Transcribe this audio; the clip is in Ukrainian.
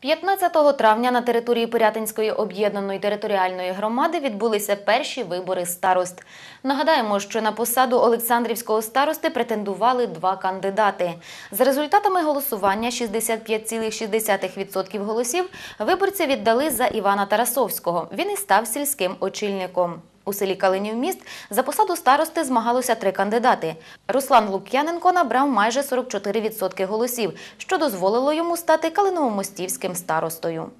15 травня на території Пирятинської об'єднаної територіальної громади відбулися перші вибори старост. Нагадаємо, що на посаду Олександрівського старости претендували два кандидати. За результатами голосування 65,6% голосів виборці віддали за Івана Тарасовського. Він і став сільським очільником. У селі Калинів міст за посаду старости змагалися три кандидати. Руслан Лук'яненко набрав майже 44% голосів, що дозволило йому стати калиновомостівським старостою.